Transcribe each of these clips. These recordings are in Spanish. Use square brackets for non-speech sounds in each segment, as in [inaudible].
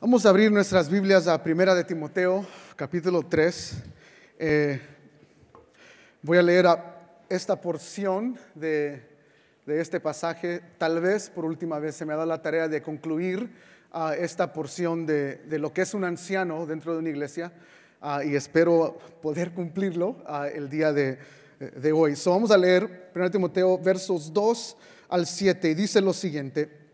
Vamos a abrir nuestras Biblias a Primera de Timoteo, capítulo 3. Eh, voy a leer esta porción de, este pasaje. Tal vez por última vez se me ha dado la tarea de concluir esta porción de, lo que es un anciano dentro de una iglesia y espero poder cumplirlo el día de, hoy. So, vamos a leer 1 Timoteo versos 2 al 7 y dice lo siguiente.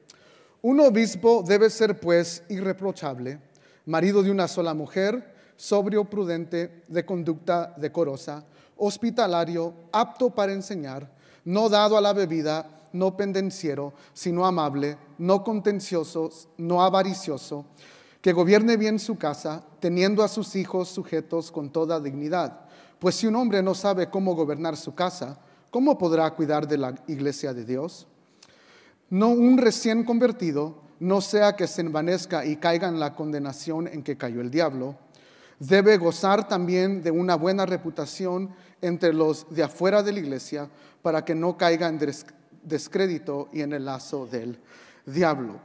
Un obispo debe ser pues irreprochable, marido de una sola mujer, sobrio, prudente, de conducta decorosa, hospitalario, apto para enseñar, no dado a la bebida, no pendenciero, sino amable, no contencioso, no avaricioso, que gobierne bien su casa, teniendo a sus hijos sujetos con toda dignidad. Pues si un hombre no sabe cómo gobernar su casa, ¿cómo podrá cuidar de la iglesia de Dios? no un recién convertido, no sea que se envanezca y caiga en la condenación en que cayó el diablo. Debe gozar también de una buena reputación entre los de afuera de la iglesia para que no caiga en descrédito y en el lazo del diablo.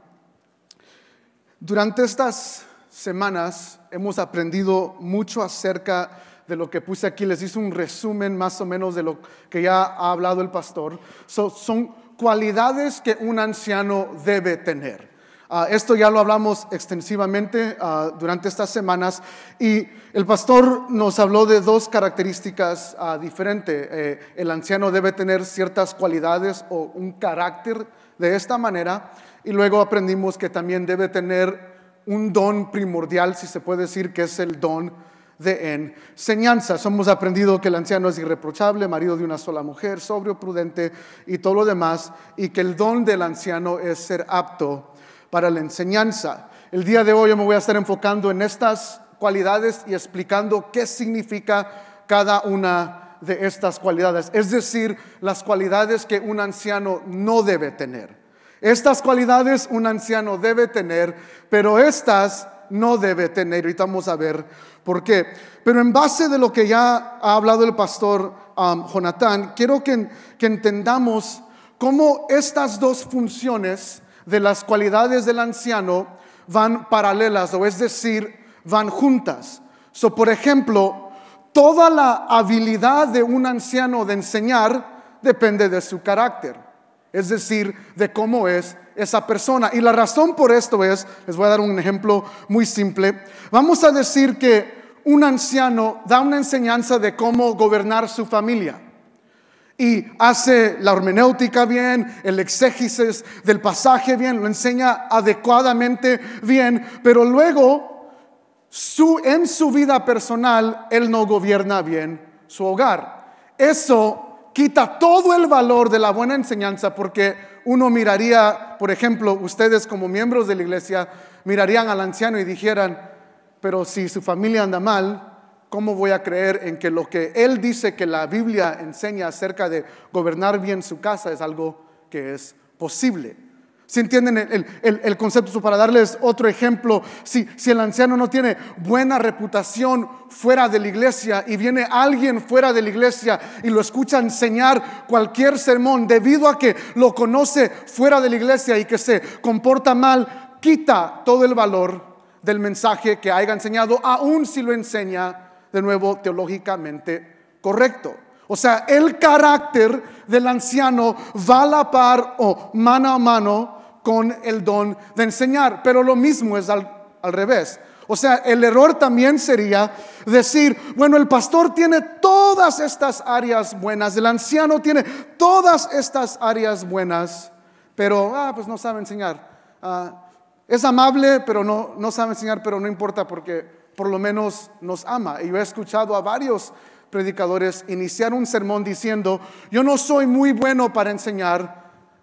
Durante estas semanas hemos aprendido mucho acerca de lo que puse aquí. Les hice un resumen más o menos de lo que ya ha hablado el pastor. son cualidades que un anciano debe tener. Ah, esto ya lo hablamos extensivamente ah, durante estas semanas y el pastor nos habló de dos características ah, diferentes. Eh, el anciano debe tener ciertas cualidades o un carácter de esta manera y luego aprendimos que también debe tener un don primordial, si se puede decir que es el don de enseñanza. Hemos aprendido que el anciano es irreprochable, marido de una sola mujer, sobrio, prudente y todo lo demás, y que el don del anciano es ser apto para la enseñanza. El día de hoy me voy a estar enfocando en estas cualidades y explicando qué significa cada una de estas cualidades, es decir, las cualidades que un anciano no debe tener. Estas cualidades un anciano debe tener, pero estas no debe tener. Ahorita vamos a ver ¿Por qué? Pero en base de lo que ya ha hablado el pastor um, Jonathan, quiero que, entendamos cómo estas dos funciones de las cualidades del anciano van paralelas, o es decir, van juntas. por ejemplo, toda la habilidad de un anciano de enseñar depende de su carácter, es decir, de cómo es esa persona. Y la razón por esto es, les voy a dar un ejemplo muy simple, vamos a decir que un anciano da una enseñanza de cómo gobernar su familia y hace la hermenéutica bien, el exégesis del pasaje bien, lo enseña adecuadamente bien, pero luego su, en su vida personal él no gobierna bien su hogar. Eso quita todo el valor de la buena enseñanza porque uno miraría, por ejemplo, ustedes como miembros de la iglesia, mirarían al anciano y dijeran, pero si su familia anda mal, ¿cómo voy a creer en que lo que él dice que la Biblia enseña acerca de gobernar bien su casa es algo que es posible? Si entienden el, concepto, para darles otro ejemplo, si, si el anciano no tiene buena reputación fuera de la iglesia y viene alguien fuera de la iglesia y lo escucha enseñar cualquier sermón debido a que lo conoce fuera de la iglesia y que se comporta mal, quita todo el valor del mensaje que haya enseñado, aun si lo enseña de nuevo teológicamente correcto. O sea, el carácter del anciano va a la par o mano a mano con el don de enseñar. Pero lo mismo es al, revés. O sea, el error también sería decir, bueno, el pastor tiene todas estas áreas buenas, el anciano tiene todas estas áreas buenas, pero, ah, pues no sabe enseñar. Ah, es amable, pero no, no sabe enseñar, pero no importa porque por lo menos nos ama. Y yo he escuchado a varios predicadores iniciar un sermón diciendo, yo no soy muy bueno para enseñar,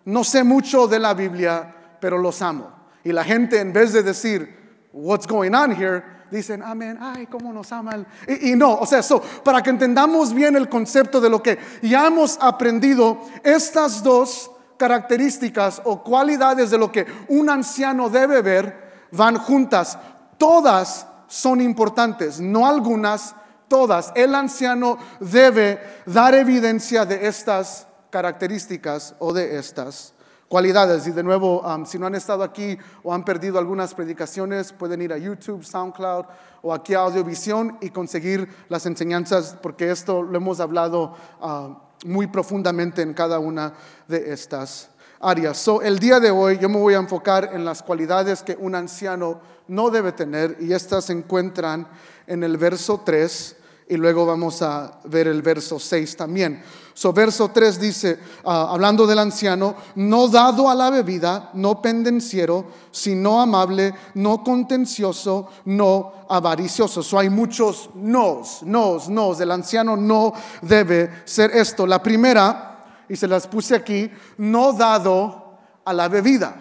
no sé mucho de la Biblia, pero los amo. Y la gente en vez de decir, what's going on here, dicen, amén, ay, cómo nos aman. Y, no, o sea, so, para que entendamos bien el concepto de lo que ya hemos aprendido, estas dos características o cualidades de lo que un anciano debe ver van juntas. Todas son importantes, no algunas, todas. El anciano debe dar evidencia de estas características o de estas cualidades. Y de nuevo, um, si no han estado aquí o han perdido algunas predicaciones, pueden ir a YouTube, SoundCloud o aquí a Audiovisión y conseguir las enseñanzas, porque esto lo hemos hablado um, muy profundamente en cada una de estas áreas. el día de hoy yo me voy a enfocar en las cualidades que un anciano no debe tener y estas se encuentran en el verso 3 y luego vamos a ver el verso 6 también. So, verso 3 dice, ah, hablando del anciano, no dado a la bebida, no pendenciero, sino amable, no contencioso, no avaricioso. So, hay muchos nos, nos, nos. El anciano no debe ser esto. La primera, y se las puse aquí, no dado a la bebida.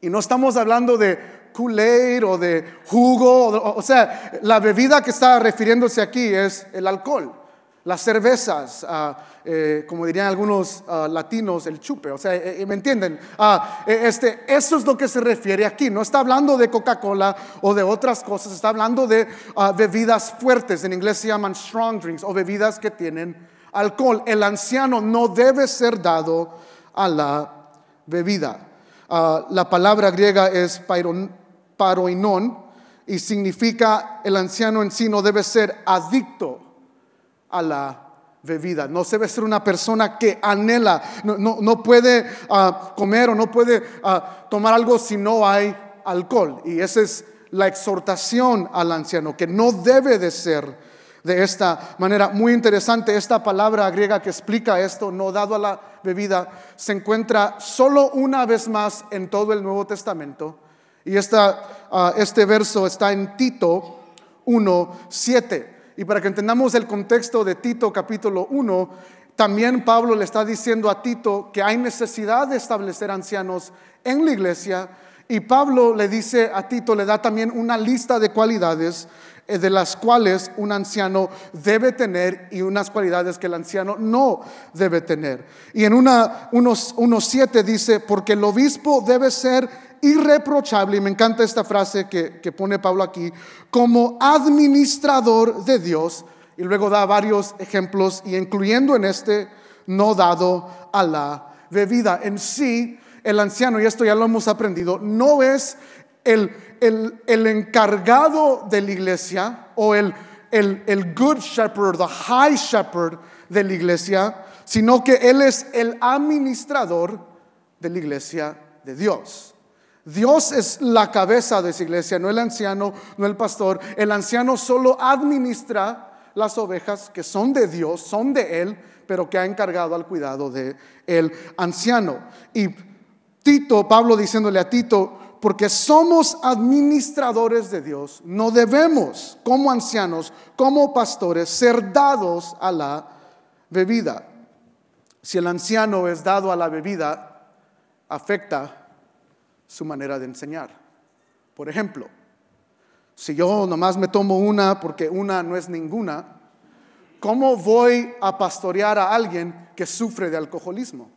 Y no estamos hablando de Kool-Aid o de jugo, o sea, la bebida que está refiriéndose aquí es el alcohol las cervezas, ah, eh, como dirían algunos ah, latinos, el chupe, o sea, eh, eh, ¿me entienden? Ah, e, este, eso es lo que se refiere aquí, no está hablando de Coca-Cola o de otras cosas, está hablando de bebidas fuertes, en inglés se llaman strong drinks o bebidas que tienen alcohol. El anciano no debe ser dado a la bebida. la palabra griega es paroinon paroinón y significa el anciano en sí no debe ser adicto a la bebida. No se debe ser una persona que anhela, no, puede ah, comer o no puede ah, tomar algo si no hay alcohol. Y esa es la exhortación al anciano, que no debe de ser de esta manera. Muy interesante, esta palabra griega que explica esto, no dado a la bebida, se encuentra solo una vez más en todo el Nuevo Testamento. Y esta, ah, este verso está en Tito 1, 7. Y para que entendamos el contexto de Tito capítulo 1, también Pablo le está diciendo a Tito que hay necesidad de establecer ancianos en la iglesia. Y Pablo le dice a Tito, le da también una lista de cualidades eh, de las cuales un anciano debe tener y unas cualidades que el anciano no debe tener. Y en una, unos dice, porque el obispo debe ser irreprochable, y me encanta esta frase que, pone Pablo aquí, como administrador de Dios, y luego da varios ejemplos, y incluyendo en este, no dado a la bebida. En sí, el anciano, y esto ya lo hemos aprendido, no es el, encargado de la iglesia o el, el good shepherd, the high shepherd de la iglesia, sino que él es el administrador de la iglesia de Dios. Dios es la cabeza de esa iglesia, no el anciano, no el pastor. El anciano solo administra las ovejas que son de Dios, son de Él, pero que ha encargado al cuidado de el anciano. Y Tito, Pablo diciéndole a Tito, porque somos administradores de Dios, no debemos, como ancianos, como pastores, ser dados a la bebida. Si el anciano es dado a la bebida, afecta su manera de enseñar. Por ejemplo, si yo nomás me tomo una porque una no es ninguna, ¿cómo voy a pastorear a alguien que sufre de alcoholismo?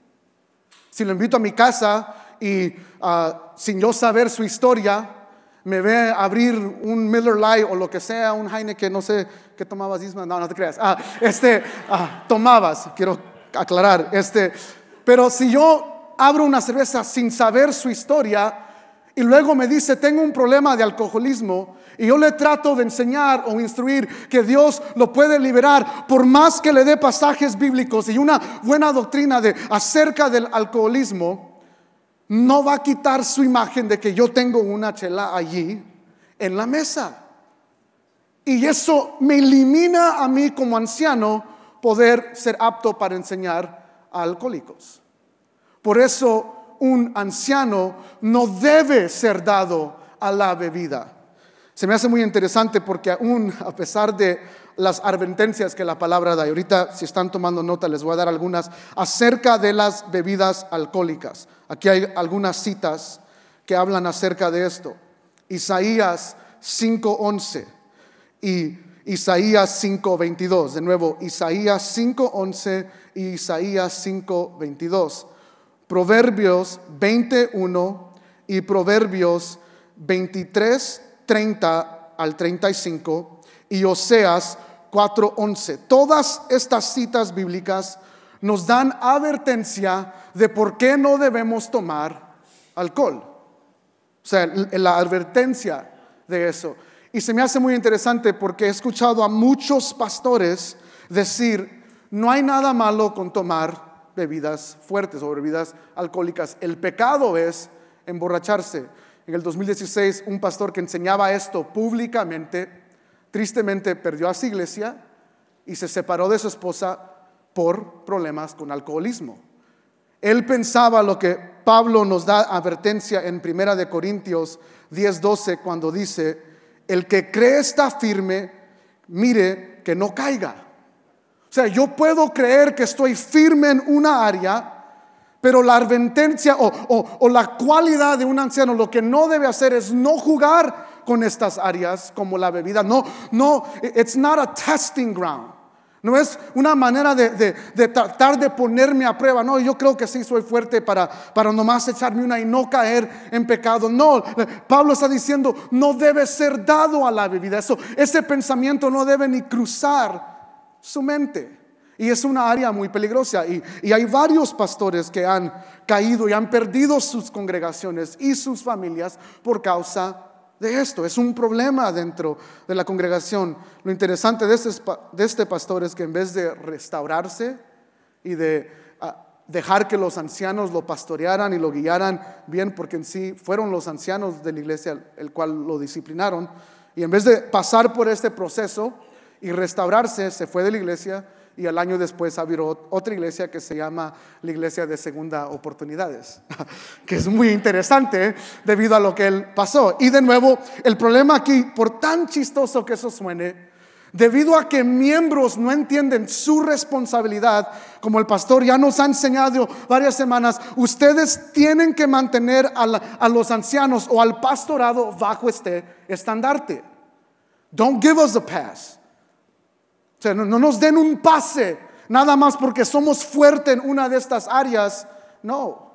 Si lo invito a mi casa y ah, sin yo saber su historia, me ve abrir un Miller Lite o lo que sea, un Heineken, no sé qué tomabas, Isma, no, no te creas. Ah, este, ah, tomabas, quiero aclarar. Este, pero si yo abro una cerveza sin saber su historia y luego me dice, tengo un problema de alcoholismo y yo le trato de enseñar o instruir que Dios lo puede liberar por más que le dé pasajes bíblicos y una buena doctrina de, acerca del alcoholismo, no va a quitar su imagen de que yo tengo una chela allí en la mesa. Y eso me elimina a mí como anciano poder ser apto para enseñar a alcohólicos. Por eso un anciano no debe ser dado a la bebida. Se me hace muy interesante porque aún a pesar de las advertencias que la palabra da, y ahorita si están tomando nota les voy a dar algunas acerca de las bebidas alcohólicas. Aquí hay algunas citas que hablan acerca de esto. Isaías 5.11 y Isaías 5.22. De nuevo, Isaías 5.11 y Isaías 5.22. Proverbios 21 y Proverbios 23, 30 al 35 y Oseas 11. Todas estas citas bíblicas nos dan advertencia de por qué no debemos tomar alcohol. O sea, la advertencia de eso. Y se me hace muy interesante porque he escuchado a muchos pastores decir, no hay nada malo con tomar bebidas fuertes, o bebidas alcohólicas. El pecado es emborracharse. En el 2016, un pastor que enseñaba esto públicamente, tristemente perdió a su iglesia y se separó de su esposa por problemas con alcoholismo. Él pensaba lo que Pablo nos da advertencia en Primera de Corintios 10:12 cuando dice, "El que cree está firme, mire que no caiga." O sea, yo puedo creer que estoy firme en una área, pero la advertencia o, la cualidad de un anciano, lo que no debe hacer es no jugar con estas áreas como la bebida. No, no, it's not a testing ground. No es una manera de, tratar de ponerme a prueba. No, yo creo que sí soy fuerte para, para nomás echarme una y no caer en pecado. No, eh, Pablo está diciendo, no debe ser dado a la bebida. Eso, ese pensamiento no debe ni cruzar su mente. Y es una área muy peligrosa. Y, hay varios pastores que han caído y han perdido sus congregaciones y sus familias por causa de esto. Es un problema dentro de la congregación. Lo interesante de este, de este pastor es que en vez de restaurarse y de ah, dejar que los ancianos lo pastorearan y lo guiaran bien, porque en sí fueron los ancianos de la iglesia el cual lo disciplinaron, y en vez de pasar por este proceso, y restaurarse, se fue de la iglesia y al año después abrió otra iglesia que se llama la iglesia de segunda oportunidades, [laughs] que es muy interesante ¿eh? debido a lo que él pasó. Y de nuevo, el problema aquí, por tan chistoso que eso suene, debido a que miembros no entienden su responsabilidad, como el pastor ya nos ha enseñado varias semanas, ustedes tienen que mantener a, a los ancianos o al pastorado bajo este estandarte. Don't give us a pass. O sea, no, nos den un pase nada más porque somos fuertes en una de estas áreas. No,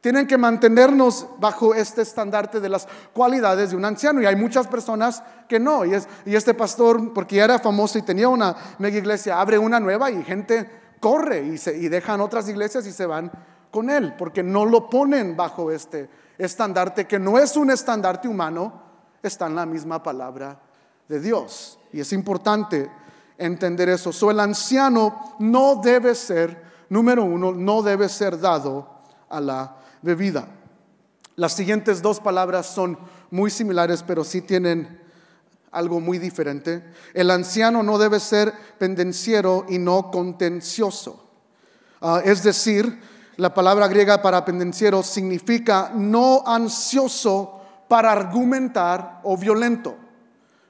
tienen que mantenernos bajo este estandarte de las cualidades de un anciano. Y hay muchas personas que no. Y, este pastor, porque era famoso y tenía una mega iglesia, abre una nueva y gente corre y, y dejan otras iglesias y se van con él, porque no lo ponen bajo este estandarte, que no es un estandarte humano, está en la misma palabra de Dios. Y es importante entender eso. So, el anciano no debe ser, número uno, no debe ser dado a la bebida. Las siguientes dos palabras son muy similares, pero sí tienen algo muy diferente. El anciano no debe ser pendenciero y no contencioso. Ah, es decir, la palabra griega para pendenciero significa no ansioso para argumentar o violento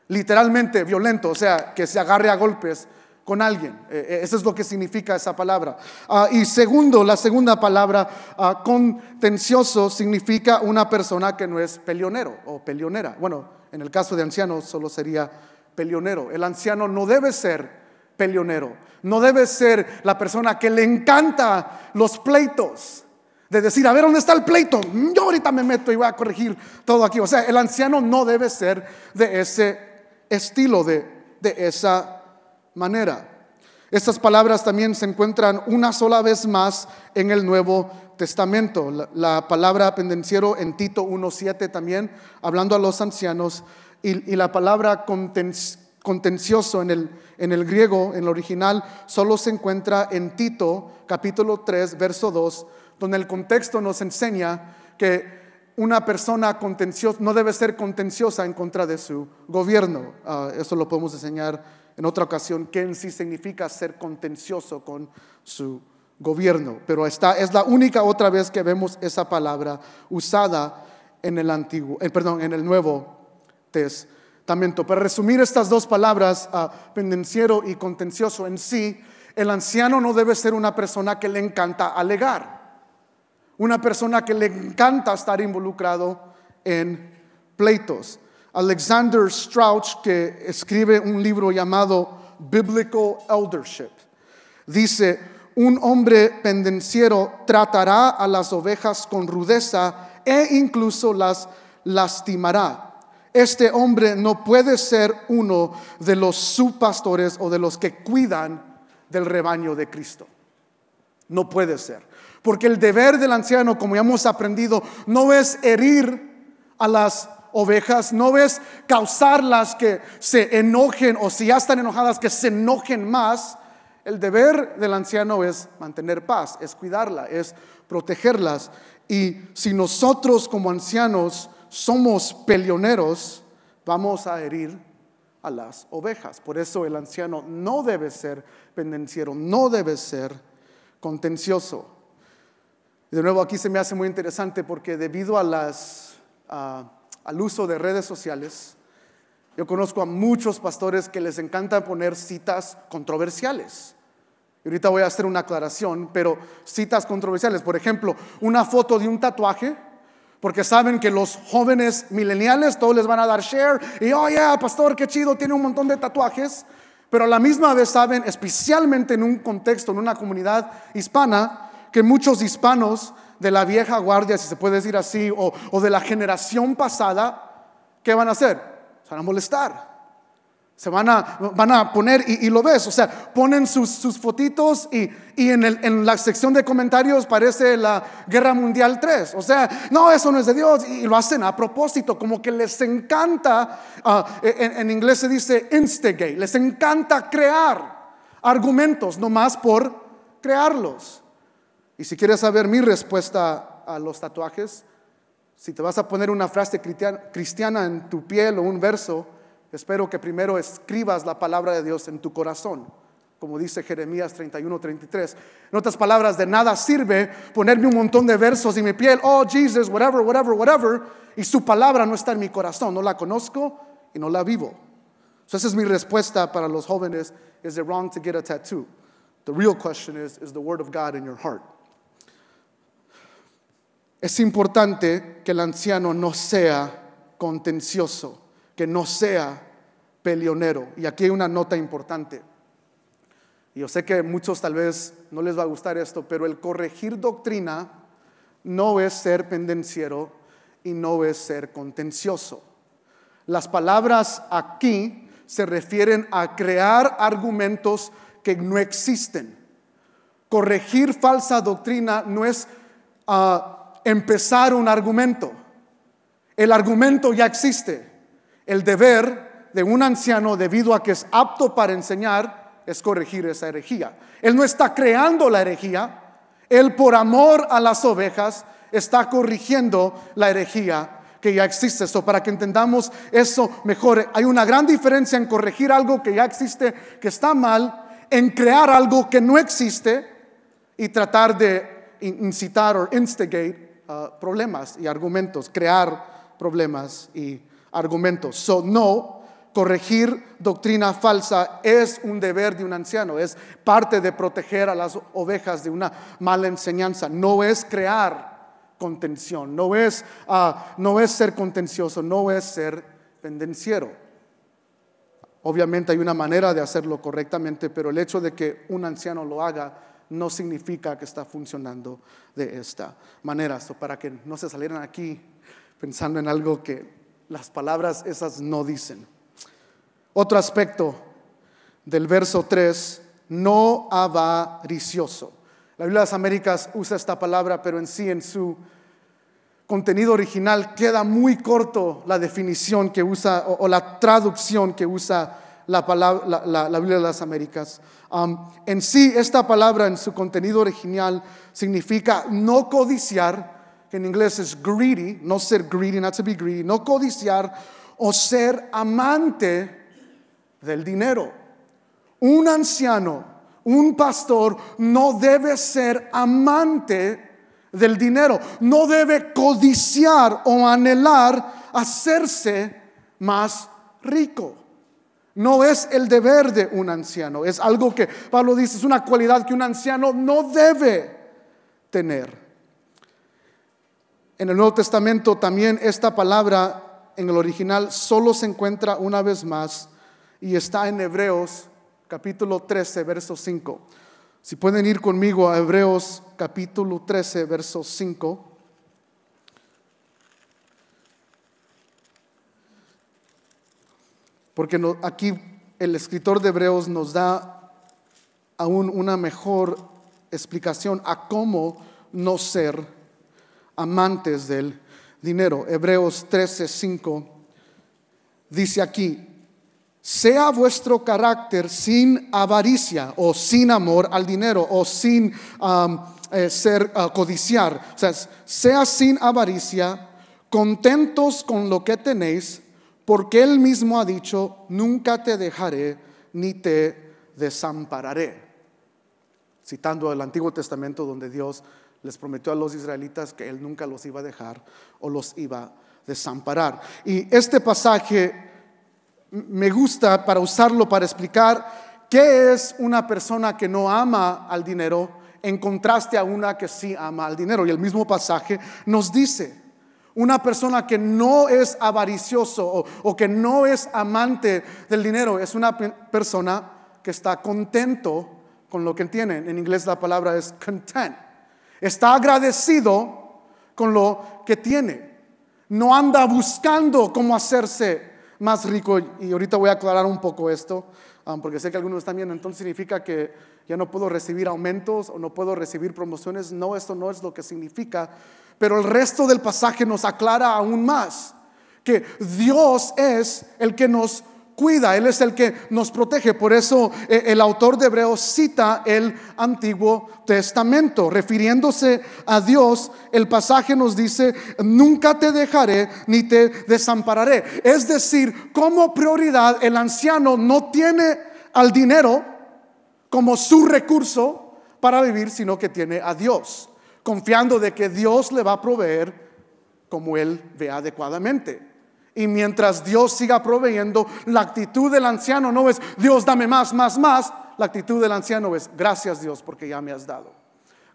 literalmente violento, o sea, que se agarre a golpes con alguien. Eh, eh, eso es lo que significa esa palabra. Ah, y segundo, la segunda palabra, ah, contencioso, significa una persona que no es peleonero o peleonera. Bueno, en el caso de anciano solo sería peleonero. El anciano no debe ser peleonero, no debe ser la persona que le encanta los pleitos. De decir, a ver, ¿dónde está el pleito? Yo ahorita me meto y voy a corregir todo aquí. O sea, el anciano no debe ser de ese estilo de, de esa manera. Estas palabras también se encuentran una sola vez más en el Nuevo Testamento. La, palabra pendenciero en Tito 1.7 también, hablando a los ancianos, y, la palabra contencioso en el, en el griego, en el original, solo se encuentra en Tito capítulo 3, verso 2, donde el contexto nos enseña que una persona contenciosa no debe ser contenciosa en contra de su gobierno. Ah, eso lo podemos enseñar en otra ocasión, qué en sí significa ser contencioso con su gobierno. Pero esta es la única otra vez que vemos esa palabra usada en el antiguo, eh, perdón, en el Nuevo Testamento. Para resumir estas dos palabras, ah, pendenciero y contencioso en sí, el anciano no debe ser una persona que le encanta alegar una persona que le encanta estar involucrado en pleitos. Alexander Strauch, que escribe un libro llamado Biblical Eldership, dice, un hombre pendenciero tratará a las ovejas con rudeza e incluso las lastimará. Este hombre no puede ser uno de los subpastores o de los que cuidan del rebaño de Cristo. No puede ser. Porque el deber del anciano, como ya hemos aprendido, no es herir a las ovejas, no es causarlas que se enojen o si ya están enojadas que se enojen más. El deber del anciano es mantener paz, es cuidarla, es protegerlas. Y si nosotros como ancianos somos peleoneros, vamos a herir a las ovejas. Por eso el anciano no debe ser pendenciero, no debe ser contencioso de nuevo aquí se me hace muy interesante porque debido a las, al uso de redes sociales, yo conozco a muchos pastores que les encanta poner citas controversiales. Y ahorita voy a hacer una aclaración, pero citas controversiales, por ejemplo, una foto de un tatuaje, porque saben que los jóvenes mileniales todos les van a dar share y, oh yeah, pastor, qué chido, tiene un montón de tatuajes, pero a la misma vez saben, especialmente en un contexto, en una comunidad hispana, que muchos hispanos de la vieja guardia, si se puede decir así, o, de la generación pasada, ¿qué van a hacer? Se van a molestar. Se van a, poner, y, lo ves, o sea, ponen sus, fotitos y, en, la sección de comentarios parece la Guerra Mundial 3. O sea, no, eso no es de Dios. Y, lo hacen a propósito, como que les encanta, ah, e, en, inglés se dice instigate, les encanta crear argumentos, nomás por crearlos. Y si quieres saber mi respuesta a los tatuajes, si te vas a poner una frase cristiana en tu piel o un verso, espero que primero escribas la palabra de Dios en tu corazón, como dice Jeremías 31, 33. En otras palabras, de nada sirve ponerme un montón de versos en mi piel, oh Jesus, whatever, whatever, whatever, y su palabra no está en mi corazón, no la conozco y no la vivo. esa es mi respuesta para los jóvenes, is it wrong to get a tattoo? The real question is, is the word of God in your heart? Es importante que el anciano no sea contencioso, que no sea peleonero. Y aquí hay una nota importante. yo sé que muchos tal vez no les va a gustar esto, pero el corregir doctrina no es ser pendenciero y no es ser contencioso. Las palabras aquí se refieren a crear argumentos que no existen. Corregir falsa doctrina no es ah, empezar un argumento. El argumento ya existe. El deber de un anciano, debido a que es apto para enseñar, es corregir esa herejía. Él no está creando la herejía, él por amor a las ovejas está corrigiendo la herejía que ya existe. Eso para que entendamos eso mejor. Hay una gran diferencia en corregir algo que ya existe, que está mal, en crear algo que no existe y tratar de incitar o instigar. Ah, problemas y argumentos, crear problemas y argumentos. So, no, corregir doctrina falsa es un deber de un anciano, es parte de proteger a las ovejas de una mala enseñanza, no es crear contención, no es, ah, no es ser contencioso, no es ser pendenciero. Obviamente hay una manera de hacerlo correctamente, pero el hecho de que un anciano lo haga no significa que está funcionando de esta manera. para que no se salieran aquí pensando en algo que las palabras esas no dicen. Otro aspecto del verso 3, no avaricioso. La Biblia de las Américas usa esta palabra, pero en sí, en su contenido original, queda muy corto la definición que usa o la traducción que usa la, palabra, la, Biblia de las Américas. Um, en sí, esta palabra en su contenido original significa no codiciar, que en inglés es greedy, no ser greedy, not to be greedy, no codiciar o ser amante del dinero. Un anciano, un pastor no debe ser amante del dinero, no debe codiciar o anhelar hacerse más rico. No es el deber de un anciano, es algo que Pablo dice, es una cualidad que un anciano no debe tener. En el Nuevo Testamento también esta palabra en el original solo se encuentra una vez más y está en Hebreos capítulo 13, verso 5. Si pueden ir conmigo a Hebreos capítulo 13, verso 5. Porque aquí el escritor de Hebreos nos da aún una mejor explicación a cómo no ser amantes del dinero. Hebreos 13:5 dice aquí, sea vuestro carácter sin avaricia o sin amor al dinero o sin eh, ser ah, codiciar. O sea, sea sin avaricia, contentos con lo que tenéis porque Él mismo ha dicho, nunca te dejaré ni te desampararé. Citando el Antiguo Testamento donde Dios les prometió a los israelitas que Él nunca los iba a dejar o los iba a desamparar. Y este pasaje me gusta para usarlo para explicar qué es una persona que no ama al dinero en contraste a una que sí ama al dinero. Y el mismo pasaje nos dice, una persona que no es avaricioso o, que no es amante del dinero es una persona que está contento con lo que tiene. En inglés la palabra es content. Está agradecido con lo que tiene. No anda buscando cómo hacerse más rico. Y ahorita voy a aclarar un poco esto, ah, porque sé que algunos están viendo. Entonces significa que ya no puedo recibir aumentos o no puedo recibir promociones. No, esto no es lo que significa. Pero el resto del pasaje nos aclara aún más que Dios es el que nos cuida, Él es el que nos protege. Por eso eh, el autor de Hebreos cita el Antiguo Testamento. Refiriéndose a Dios, el pasaje nos dice, nunca te dejaré ni te desampararé. Es decir, como prioridad, el anciano no tiene al dinero como su recurso para vivir, sino que tiene a Dios confiando de que Dios le va a proveer como él ve adecuadamente. Y mientras Dios siga proveyendo, la actitud del anciano no es Dios dame más, más, más. La actitud del anciano es gracias Dios porque ya me has dado.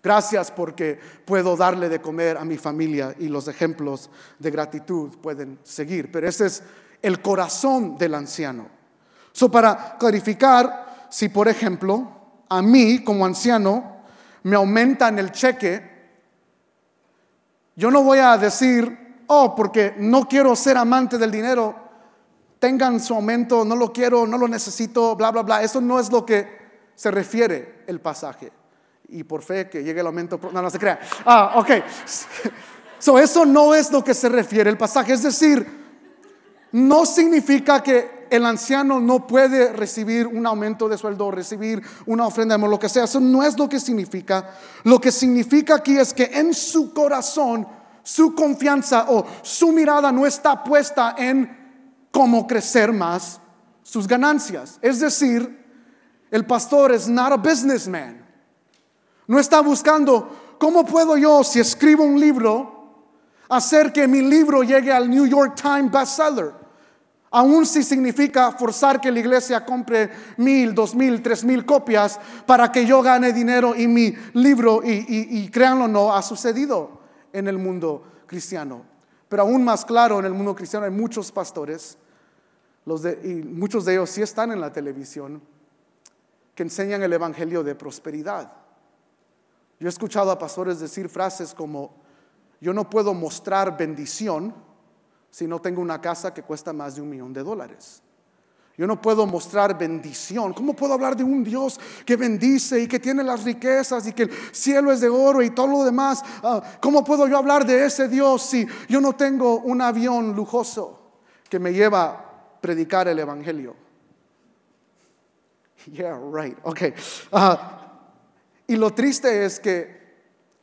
Gracias porque puedo darle de comer a mi familia y los ejemplos de gratitud pueden seguir. Pero ese es el corazón del anciano. So, para clarificar, si por ejemplo a mí como anciano me aumentan el cheque yo no voy a decir, oh, porque no quiero ser amante del dinero, tengan su aumento, no lo quiero, no lo necesito, bla, bla, bla. Eso no es lo que se refiere el pasaje. Y por fe que llegue el aumento, no, no se crea. Ah, ok. So, eso no es lo que se refiere el pasaje. Es decir, no significa que el anciano no puede recibir un aumento de sueldo, recibir una ofrenda, lo que sea. Eso no es lo que significa. Lo que significa aquí es que en su corazón, su confianza o su mirada no está puesta en cómo crecer más sus ganancias. Es decir, el pastor es not a businessman. No está buscando cómo puedo yo, si escribo un libro, hacer que mi libro llegue al New York Times bestseller. Aún si significa forzar que la iglesia compre mil, dos mil, tres mil copias para que yo gane dinero y mi libro, y, y, créanlo o no, ha sucedido en el mundo cristiano. Pero aún más claro, en el mundo cristiano hay muchos pastores, y muchos de ellos sí están en la televisión, que enseñan el evangelio de prosperidad. Yo he escuchado a pastores decir frases como, yo no puedo mostrar bendición si no tengo una casa que cuesta más de un millón de dólares. Yo no puedo mostrar bendición. ¿Cómo puedo hablar de un Dios que bendice y que tiene las riquezas y que el cielo es de oro y todo lo demás? Ah, ¿Cómo puedo yo hablar de ese Dios si yo no tengo un avión lujoso que me lleva a predicar el Evangelio? Yeah, right. Okay. Ah, y lo triste es que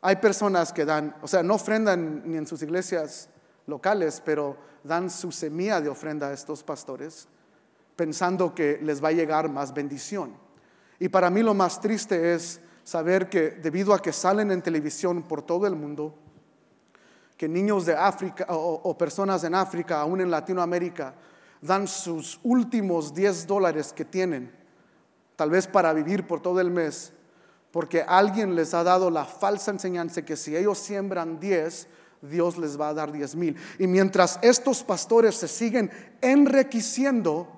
hay personas que dan, o sea, no ofrendan ni en sus iglesias locales, pero dan su semilla de ofrenda a estos pastores, pensando que les va a llegar más bendición. Y para mí lo más triste es saber que debido a que salen en televisión por todo el mundo, que niños de África o, personas en África, aún en Latinoamérica, dan sus últimos 10 dólares que tienen, tal vez para vivir por todo el mes, porque alguien les ha dado la falsa enseñanza que si ellos siembran 10, Dios les va a dar diez mil. Y mientras estos pastores se siguen enriqueciendo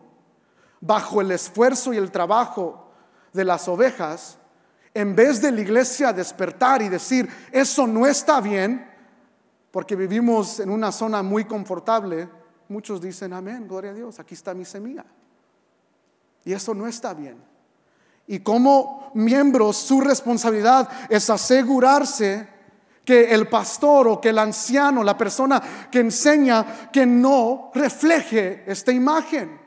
bajo el esfuerzo y el trabajo de las ovejas, en vez de la iglesia despertar y decir, eso no está bien, porque vivimos en una zona muy confortable, muchos dicen, amén, gloria a Dios, aquí está mi semilla. Y eso no está bien. Y como miembros, su responsabilidad es asegurarse que el pastor o que el anciano, la persona que enseña, que no refleje esta imagen.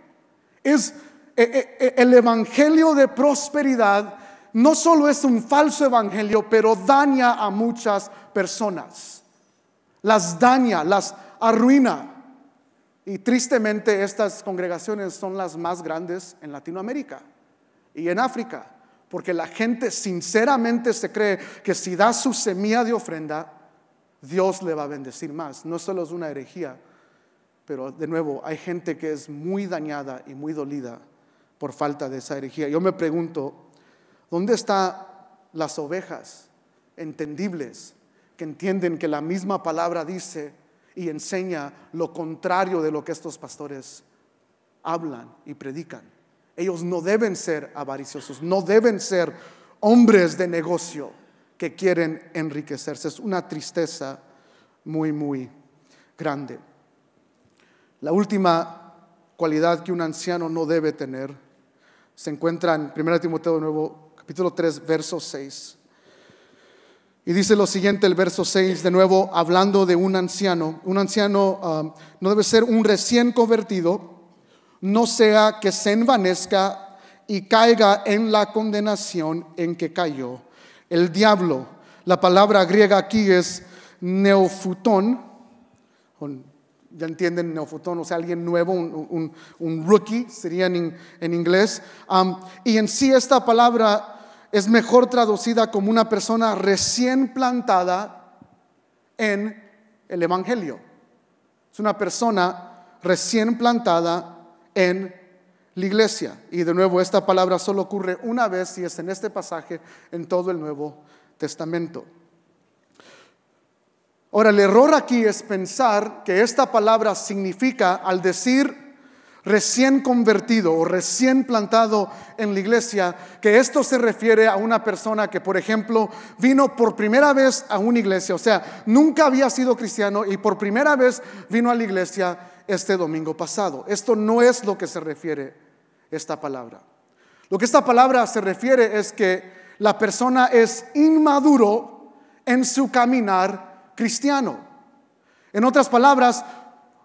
Es e, e, e, el evangelio de prosperidad no solo es un falso evangelio, pero daña a muchas personas. Las daña, las arruina. Y tristemente estas congregaciones son las más grandes en Latinoamérica y en África. Porque la gente sinceramente se cree que si da su semilla de ofrenda, Dios le va a bendecir más. No solo es una herejía, pero de nuevo hay gente que es muy dañada y muy dolida por falta de esa herejía. Yo me pregunto, ¿dónde están las ovejas entendibles que entienden que la misma palabra dice y enseña lo contrario de lo que estos pastores hablan y predican? Ellos no deben ser avariciosos, no deben ser hombres de negocio que quieren enriquecerse. Es una tristeza muy, muy grande. La última cualidad que un anciano no debe tener se encuentra en 1 Timoteo nuevo capítulo 3, verso 6. Y dice lo siguiente, el verso 6, de nuevo, hablando de un anciano. Un anciano um, no debe ser un recién convertido, no sea que se envanezca y caiga en la condenación en que cayó. El diablo, la palabra griega aquí es neofutón, ya entienden neofutón, o sea, alguien nuevo, un, rookie sería en, inglés. y en sí esta palabra es mejor traducida como una persona recién plantada en el Evangelio. Es una persona recién plantada en la iglesia. Y de nuevo, esta palabra solo ocurre una vez y es en este pasaje en todo el Nuevo Testamento. Ahora, el error aquí es pensar que esta palabra significa al decir recién convertido o recién plantado en la iglesia, que esto se refiere a una persona que, por ejemplo, vino por primera vez a una iglesia, o sea, nunca había sido cristiano y por primera vez vino a la iglesia este domingo pasado. Esto no es lo que se refiere esta palabra. Lo que esta palabra se refiere es que la persona es inmaduro en su caminar cristiano. En otras palabras,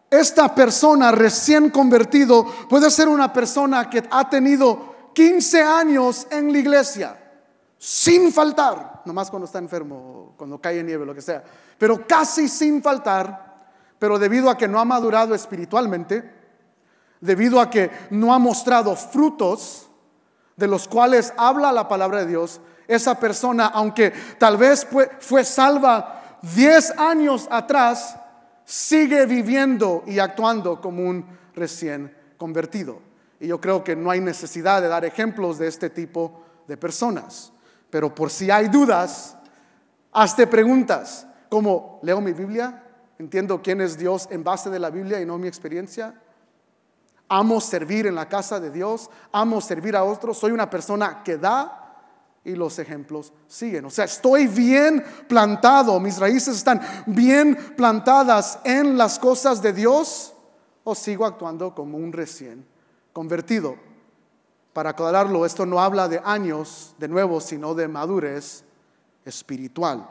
esta persona recién convertido puede ser una persona que ha tenido 15 años en la iglesia, sin faltar, nomás cuando está enfermo, cuando cae nieve, lo que sea, pero casi sin faltar, pero debido a que no ha madurado espiritualmente, debido a que no ha mostrado frutos de los cuales habla la palabra de Dios, esa persona, aunque tal vez fue, salva 10 años atrás, sigue viviendo y actuando como un recién convertido. Y yo creo que no hay necesidad de dar ejemplos de este tipo de personas. Pero por si hay dudas, hazte preguntas como, ¿leo mi Biblia? entiendo quién es Dios en base de la Biblia y no mi experiencia. Amo servir en la casa de Dios, amo servir a otros, soy una persona que da y los ejemplos siguen. O sea, estoy bien plantado, mis raíces están bien plantadas en las cosas de Dios o sigo actuando como un recién convertido. Para aclararlo, esto no habla de años de nuevo, sino de madurez espiritual.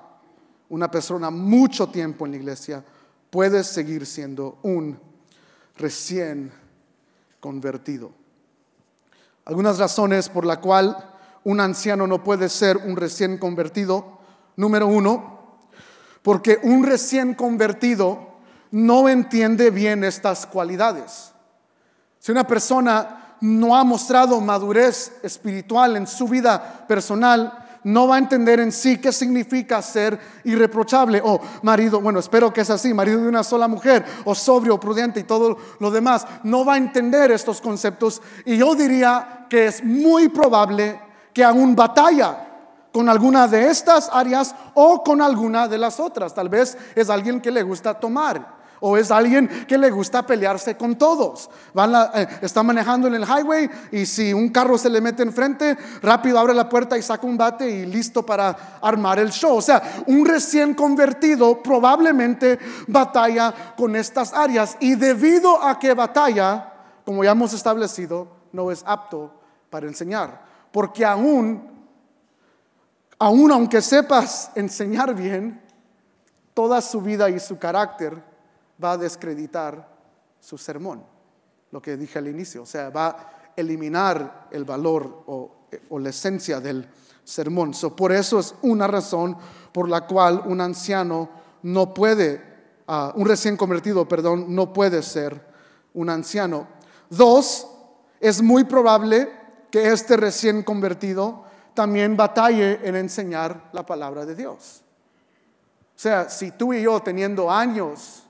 Una persona mucho tiempo en la iglesia puedes seguir siendo un recién convertido. Algunas razones por la cual un anciano no puede ser un recién convertido. Número uno, porque un recién convertido no entiende bien estas cualidades. Si una persona no ha mostrado madurez espiritual en su vida personal, no va a entender en sí qué significa ser irreprochable. O oh, marido, bueno, espero que es así, marido de una sola mujer, o sobrio, prudente y todo lo demás. No va a entender estos conceptos. Y yo diría que es muy probable que aún batalla con alguna de estas áreas o con alguna de las otras. Tal vez es alguien que le gusta tomar o es alguien que le gusta pelearse con todos. Eh, está manejando en el highway y si un carro se le mete enfrente, rápido abre la puerta y saca un bate y listo para armar el show. O sea, un recién convertido probablemente batalla con estas áreas y debido a que batalla, como ya hemos establecido, no es apto para enseñar. Porque aún, aún aunque sepas enseñar bien, toda su vida y su carácter va a descreditar su sermón, lo que dije al inicio, o sea, va a eliminar el valor o, la esencia del sermón. por eso es una razón por la cual un anciano no puede, ah, un recién convertido, perdón, no puede ser un anciano. Dos, es muy probable que este recién convertido también batalle en enseñar la palabra de Dios. O sea, si tú y yo teniendo años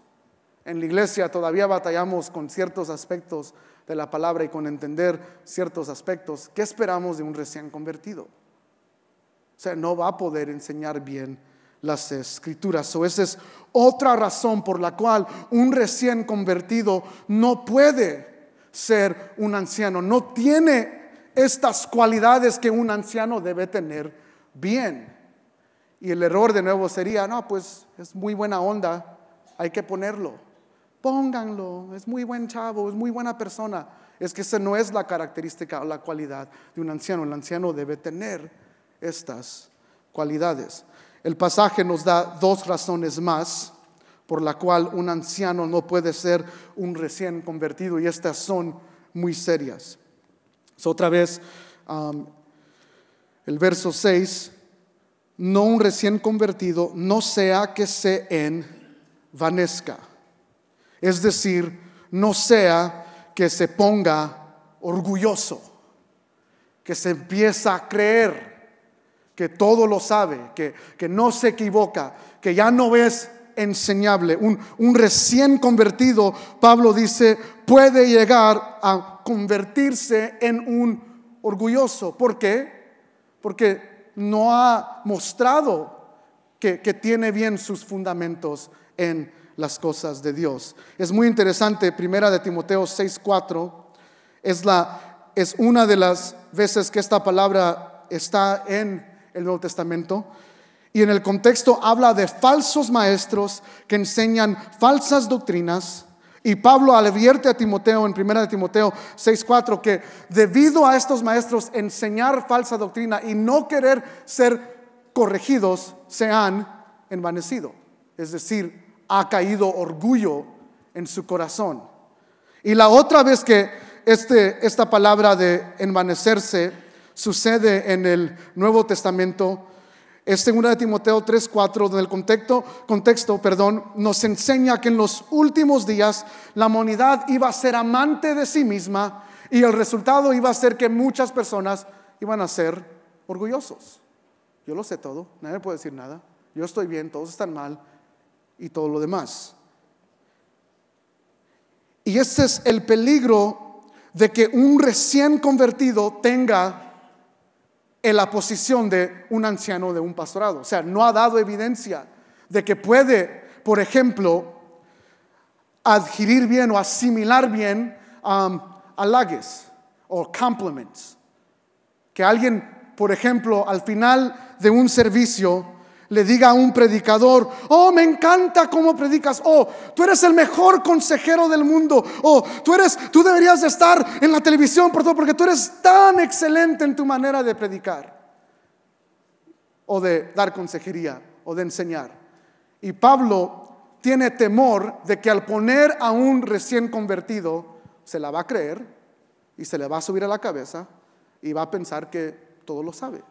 en la iglesia todavía batallamos con ciertos aspectos de la palabra y con entender ciertos aspectos. ¿Qué esperamos de un recién convertido? O sea, no va a poder enseñar bien las escrituras. O esa es otra razón por la cual un recién convertido no puede ser un anciano. No tiene estas cualidades que un anciano debe tener bien. Y el error de nuevo sería, no, pues es muy buena onda, hay que ponerlo. Pónganlo, es muy buen chavo, es muy buena persona. Es que esa no es la característica o la cualidad de un anciano. El anciano debe tener estas cualidades. El pasaje nos da dos razones más por la cual un anciano no puede ser un recién convertido y estas son muy serias. otra vez, um, el verso 6, no un recién convertido, no sea que se envanezca. Es decir, no sea que se ponga orgulloso, que se empieza a creer que todo lo sabe, que, no se equivoca, que ya no es enseñable. Un, recién convertido, Pablo dice, puede llegar a convertirse en un orgulloso. ¿Por qué? Porque no ha mostrado que, que tiene bien sus fundamentos en las cosas de Dios. Es muy interesante, primera de Timoteo 6:4 es es una de las veces que esta palabra está en el Nuevo Testamento y en el contexto habla de falsos maestros que enseñan falsas doctrinas. Y Pablo advierte a Timoteo en Primera de Timoteo 6:4 que debido a estos maestros enseñar falsa doctrina y no querer ser corregidos, se han envanecido, es decir, ha caído orgullo en su corazón. Y la otra vez que este, esta palabra de envanecerse sucede en el Nuevo Testamento, es en 1 de Timoteo 3:4, donde el contexto, contexto perdón, nos enseña que en los últimos días la humanidad iba a ser amante de sí misma y el resultado iba a ser que muchas personas iban a ser orgullosos. Yo lo sé todo, nadie puede decir nada. Yo estoy bien, todos están mal, y todo lo demás. Y este es el peligro de que un recién convertido tenga en la posición de un anciano de un pastorado. O sea, no ha dado evidencia de que puede, por ejemplo, adquirir bien o asimilar bien um, o compliments. Que alguien, por ejemplo, al final de un servicio le diga a un predicador, oh, me encanta cómo predicas, oh, tú eres el mejor consejero del mundo, oh, tú eres, tú deberías estar en la televisión, por todo, porque tú eres tan excelente en tu manera de predicar, o de dar consejería, o de enseñar. Y Pablo tiene temor de que al poner a un recién convertido, se la va a creer y se le va a subir a la cabeza y va a pensar que todo lo sabe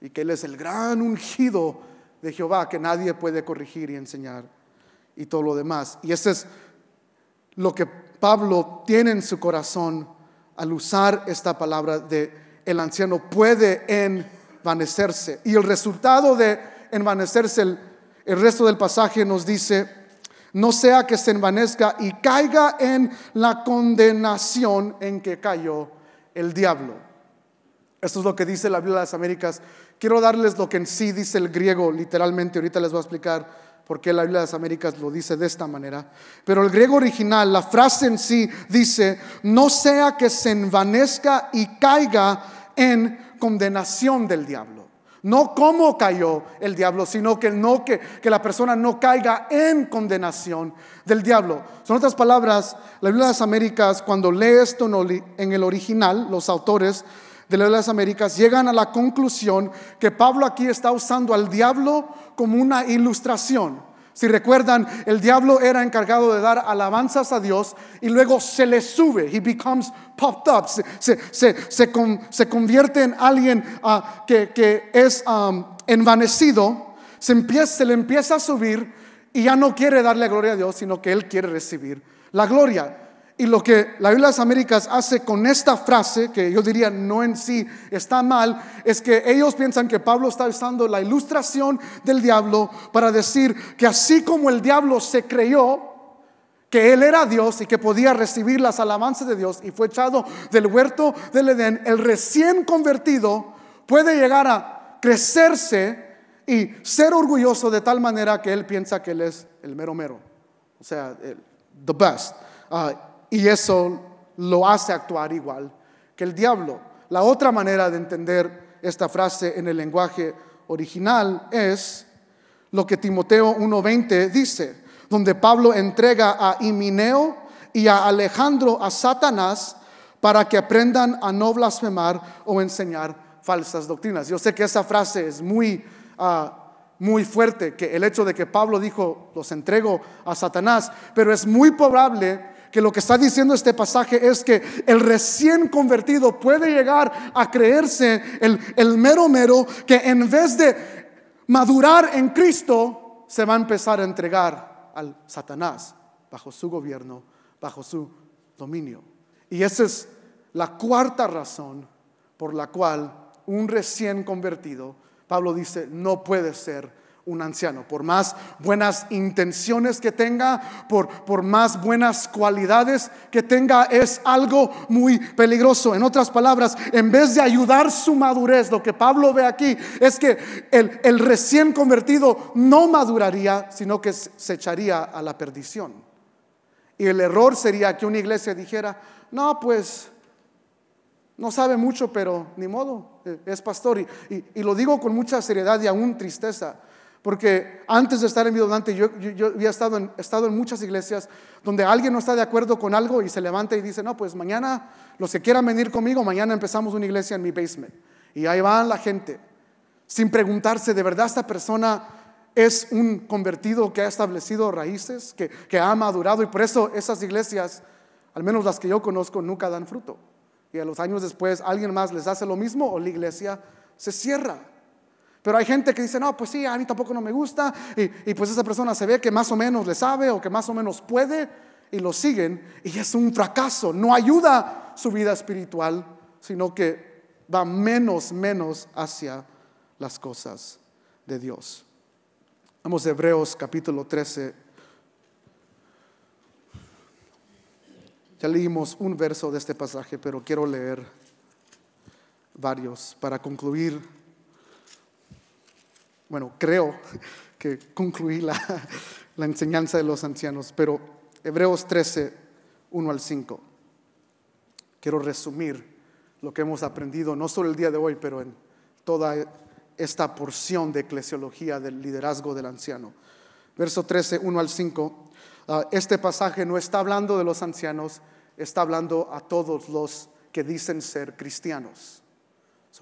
y que él es el gran ungido de Jehová que nadie puede corregir y enseñar y todo lo demás. Y eso es lo que Pablo tiene en su corazón al usar esta palabra de el anciano puede envanecerse. Y el resultado de envanecerse, el, el resto del pasaje nos dice, no sea que se envanezca y caiga en la condenación en que cayó el diablo. Esto es lo que dice la Biblia de las Américas Quiero darles lo que en sí dice el griego, literalmente, ahorita les voy a explicar por qué la Biblia de las Américas lo dice de esta manera. Pero el griego original, la frase en sí dice, no sea que se envanezca y caiga en condenación del diablo. No cómo cayó el diablo, sino que, no, que, que, la persona no caiga en condenación del diablo. Son otras palabras, la Biblia de las Américas, cuando lee esto en el original, los autores de las Américas llegan a la conclusión que Pablo aquí está usando al diablo como una ilustración. Si recuerdan, el diablo era encargado de dar alabanzas a Dios y luego se le sube. He becomes popped up. Se, convierte en alguien ah, que, es envanecido. Se, empieza, se le empieza a subir y ya no quiere darle gloria a Dios, sino que él quiere recibir la gloria. Y lo que la Biblia de las Américas hace con esta frase, que yo diría no en sí está mal, es que ellos piensan que Pablo está usando la ilustración del diablo para decir que así como el diablo se creyó que él era Dios y que podía recibir las alabanzas de Dios y fue echado del huerto del Edén, el recién convertido puede llegar a crecerse y ser orgulloso de tal manera que él piensa que él es el mero mero, o sea, el, the best. Ah, y eso lo hace actuar igual que el diablo. La otra manera de entender esta frase en el lenguaje original es lo que Timoteo 1.20 dice, donde Pablo entrega a Imineo y a Alejandro a Satanás para que aprendan a no blasfemar o enseñar falsas doctrinas. Yo sé que esa frase es muy, ah, muy fuerte, que el hecho de que Pablo dijo, los entrego a Satanás, pero es muy probable que lo que está diciendo este pasaje es que el recién convertido puede llegar a creerse el, el mero mero que en vez de madurar en Cristo, se va a empezar a entregar al Satanás bajo su gobierno, bajo su dominio. Y esa es la cuarta razón por la cual un recién convertido, Pablo dice, no puede ser un anciano. Por más buenas intenciones que tenga, por, más buenas cualidades que tenga, es algo muy peligroso. En otras palabras, en vez de ayudar su madurez, lo que Pablo ve aquí es que el, recién convertido no maduraría, sino que se echaría a la perdición. Y el error sería que una iglesia dijera, no, pues... No sabe mucho, pero ni modo, eh, es pastor. y, lo digo con mucha seriedad y aún tristeza. Porque antes de estar en Vido Dante, yo, había estado en, muchas iglesias donde alguien no está de acuerdo con algo y se levanta y dice, no, pues mañana, los que quieran venir conmigo, mañana empezamos una iglesia en mi basement. Y ahí va la gente, sin preguntarse, ¿de verdad esta persona es un convertido que ha establecido raíces, que ha madurado? Y por eso esas iglesias, al menos las que yo conozco, nunca dan fruto. Y a los años después alguien más les hace lo mismo o la iglesia se cierra. Pero hay gente que dice, no, pues sí, a mí tampoco no me gusta. Y, pues esa persona se ve que más o menos le sabe o que más o menos puede y lo siguen. Y es un fracaso. No ayuda su vida espiritual, sino que va menos, menos hacia las cosas de Dios. Vamos a Hebreos capítulo 13. Ya leímos un verso de este pasaje, pero quiero leer varios para concluir bueno, creo [laughs] que concluí la, enseñanza de los ancianos, pero Hebreos 13, 1 al 5. Quiero resumir lo que hemos aprendido, no solo el día de hoy, pero en toda esta porción de eclesiología del liderazgo del anciano. Verso 13, 1 al 5. Ah, este pasaje no está hablando de los ancianos, está hablando a todos los que dicen ser cristianos.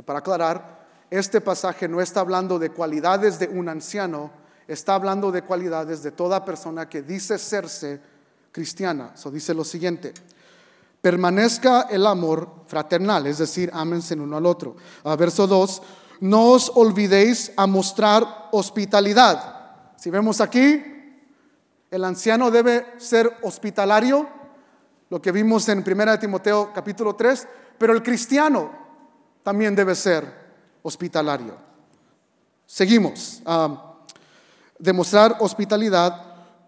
para aclarar, este pasaje no está hablando de cualidades de un anciano, está hablando de cualidades de toda persona que dice serse cristiana. So dice lo siguiente. Permanezca el amor fraternal, es decir, ámense uno al otro. verso 2, no os olvidéis a mostrar hospitalidad. Si vemos aquí, el anciano debe ser hospitalario, lo que vimos en 1 Timoteo capítulo 3, pero el cristiano también debe ser hospitalario. Seguimos. a demostrar hospitalidad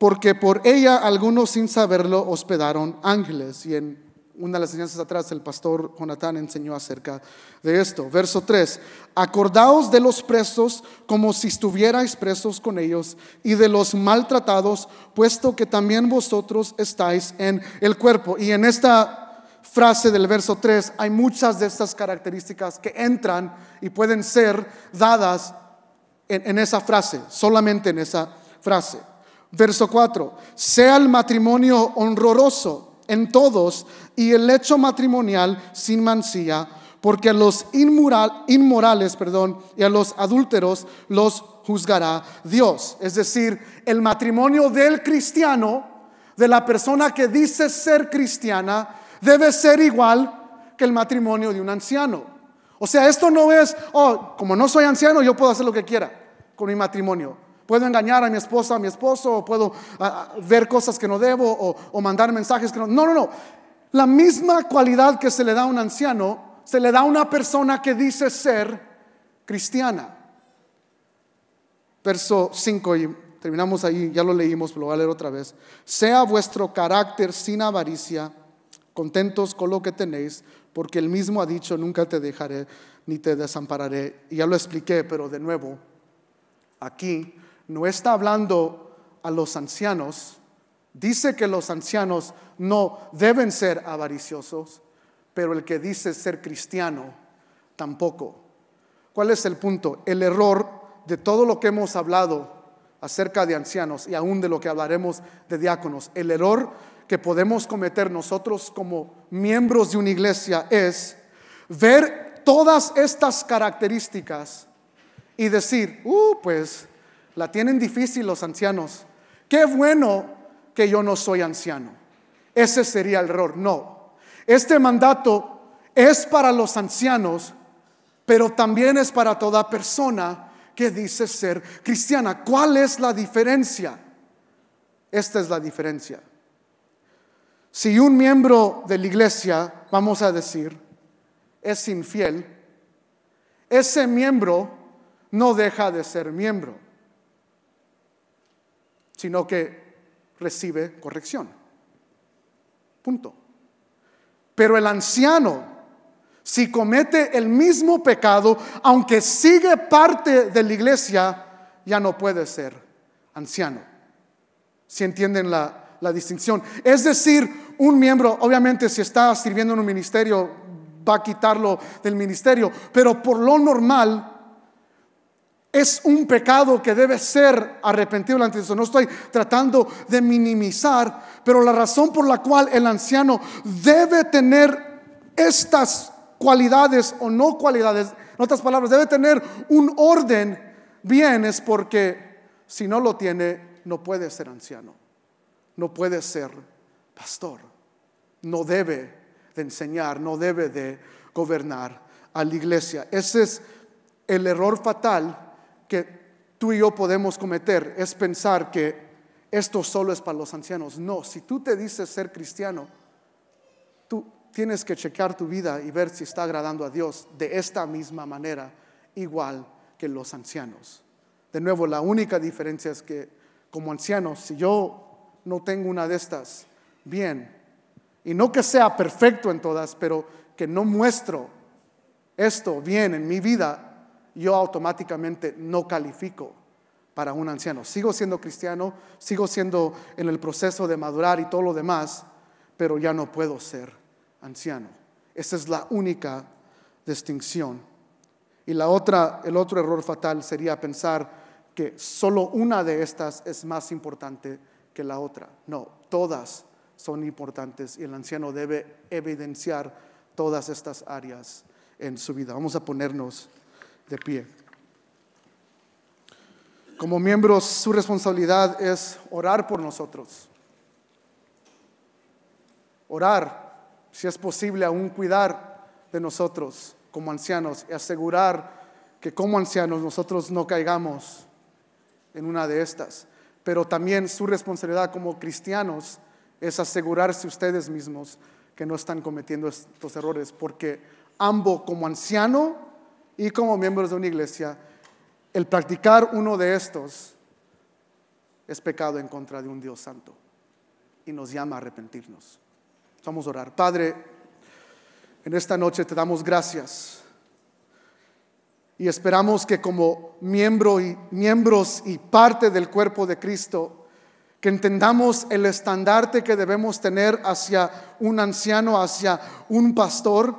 porque por ella algunos sin saberlo hospedaron ángeles. Y en una de las enseñanzas atrás el pastor Jonathan enseñó acerca de esto. Verso 3, acordaos de los presos como si estuvierais presos con ellos y de los maltratados, puesto que también vosotros estáis en el cuerpo. Y en esta frase del verso 3, hay muchas de estas características que entran y pueden ser dadas en, esa frase, solamente en esa frase. Verso 4, sea el matrimonio honroso en todos y el hecho matrimonial sin mancilla, porque a los inmoral, inmorales perdón, y a los adúlteros los juzgará Dios. Es decir, el matrimonio del cristiano, de la persona que dice ser cristiana, debe ser igual que el matrimonio de un anciano. O sea, esto no es, oh, como no soy anciano, yo puedo hacer lo que quiera con mi matrimonio. Puedo engañar a mi esposa, a mi esposo, o puedo ah, ah, ver cosas que no debo, o, mandar mensajes que no. No, no, no. La misma cualidad que se le da a un anciano, se le da a una persona que dice ser cristiana. Verso 5 y terminamos ahí, ya lo leímos, pero lo voy a leer otra vez. Sea vuestro carácter sin avaricia contentos con lo que tenéis, porque él mismo ha dicho, nunca te dejaré ni te desampararé. ya lo expliqué, pero de nuevo, aquí no está hablando a los ancianos, dice que los ancianos no deben ser avariciosos, pero el que dice ser cristiano tampoco. ¿Cuál es el punto? El error de todo lo que hemos hablado acerca de ancianos y aún de lo que hablaremos de diáconos. El error que podemos cometer nosotros como miembros de una iglesia es ver todas estas características y decir, uh, pues la tienen difícil los ancianos. Qué bueno que yo no soy anciano. Ese sería el error. No. Este mandato es para los ancianos, pero también es para toda persona que dice ser cristiana. ¿Cuál es la diferencia? Esta es la diferencia. Si un miembro de la iglesia, vamos a decir, es infiel, ese miembro no deja de ser miembro, sino que recibe corrección. Punto. Pero el anciano, si comete el mismo pecado, aunque sigue parte de la iglesia, ya no puede ser anciano. Si entienden la, la distinción. Es decir, un miembro, obviamente si está sirviendo en un ministerio, va a quitarlo del ministerio, pero por lo normal es un pecado que debe ser arrepentido ante Dios. No estoy tratando de minimizar, pero la razón por la cual el anciano debe tener estas cualidades o no cualidades, en otras palabras, debe tener un orden bien es porque si no lo tiene, no puede ser anciano, no puede ser pastor. No debe de enseñar, no debe de gobernar a la iglesia. Ese es el error fatal que tú y yo podemos cometer, es pensar que esto solo es para los ancianos. No, si tú te dices ser cristiano, tú tienes que checar tu vida y ver si está agradando a Dios de esta misma manera, igual que los ancianos. De nuevo, la única diferencia es que como ancianos, si yo no tengo una de estas, bien. Y no que sea perfecto en todas, pero que no muestro esto bien en mi vida, yo automáticamente no califico para un anciano. Sigo siendo cristiano, sigo siendo en el proceso de madurar y todo lo demás, pero ya no puedo ser anciano. Esa es la única distinción. Y la otra, el otro error fatal sería pensar que solo una de estas es más importante que la otra. No, todas son importantes y el anciano debe evidenciar todas estas áreas en su vida. Vamos a ponernos de pie. Como miembros, su responsabilidad es orar por nosotros. Orar, si es posible, aún cuidar de nosotros como ancianos y asegurar que como ancianos nosotros no caigamos en una de estas. Pero también su responsabilidad como cristianos es asegurarse ustedes mismos que no están cometiendo estos errores, porque ambos como anciano y como miembros de una iglesia, el practicar uno de estos es pecado en contra de un Dios santo y nos llama a arrepentirnos. Vamos a orar. Padre, en esta noche te damos gracias y esperamos que como miembro y, miembros y parte del cuerpo de Cristo, que entendamos el estandarte que debemos tener hacia un anciano, hacia un pastor,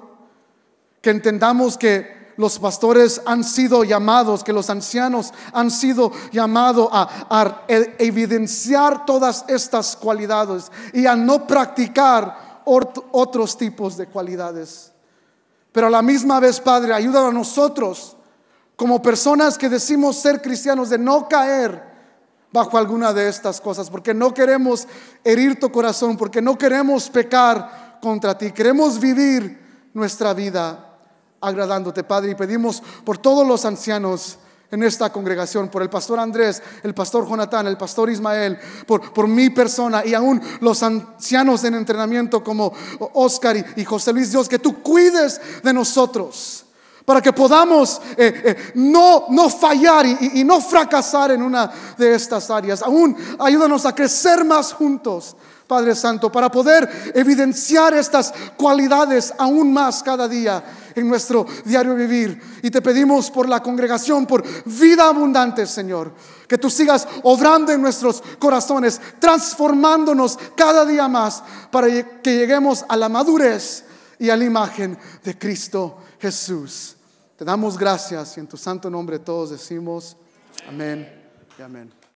que entendamos que los pastores han sido llamados, que los ancianos han sido llamados a, e-, evidenciar todas estas cualidades y a no practicar otros tipos de cualidades. Pero a la misma vez, Padre, ayuda a nosotros como personas que decimos ser cristianos de no caer bajo alguna de estas cosas, porque no queremos herir tu corazón, porque no queremos pecar contra ti, queremos vivir nuestra vida agradándote, Padre, y pedimos por todos los ancianos en esta congregación, por el pastor Andrés, el pastor Jonatán, el pastor Ismael, por, mi persona y aún los ancianos en entrenamiento como Oscar y José Luis Dios, que tú cuides de nosotros para que podamos eh, eh, no, fallar y, y, no fracasar en una de estas áreas. Aún ayúdanos a crecer más juntos, Padre Santo, para poder evidenciar estas cualidades aún más cada día en nuestro diario vivir. Y te pedimos por la congregación, por vida abundante, Señor, que tú sigas obrando en nuestros corazones, transformándonos cada día más para que lleguemos a la madurez y a la imagen de Cristo Jesús. Te damos gracias y en tu santo nombre todos decimos amén y amén.